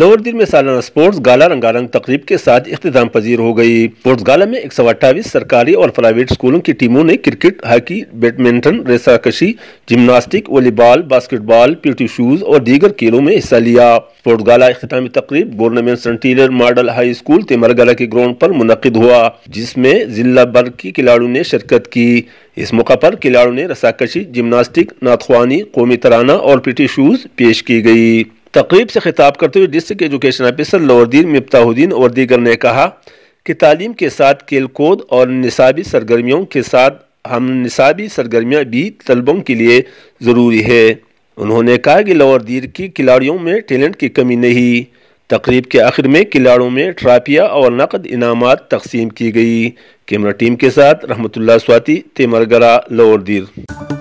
lower दिन में सालाना स्पोर्ट्स गाला रंगारंग तकरीब के साथ इख्ताम पजीर हो गई स्पोर्ट्स गाला में एक सौ अट्ठाईस सरकारी और प्राइवेट स्कूलों की टीमों ने क्रिकेट हॉकी बैडमिंटन रेसाकशी gymnastic volleyball basketball PT shoes और दीगर खेलों में हिस्सा लिया स्पोर्ट्स गाला अख्तामी तकरीब government centennial model high school Timergara के ग्राउंड पर मुनद हुआ जिसमें जिला भर की खिलाड़ियों ने शिरकत की इस मौका पर खिलाड़ियों ने रसाकशी जिमनास्टिक नाथवानी कौमी तराना और पीटी शूज पेश की गई तकरीब से खिताब करते हुए डिस्ट्रिक्ट एजुकेशन आफिसर लौरदीन मिप्ताहुद्दीन और दीगर ने कहा कि तालीम के साथ खेल कूद और निसाबी सरगर्मियों के साथ हम निसाबी सरगर्मियाँ भी तलबों के लिए ज़रूरी है उन्होंने कहा कि दीर की खिलाड़ियों में टैलेंट की कमी नहीं तकरीब के आखिर में खिलाड़ियों में ट्राफिया और नकद इनाम तकसीम की गई कैमरा टीम के साथ रहमतुल्ला स्वाति तेमरगरा दीर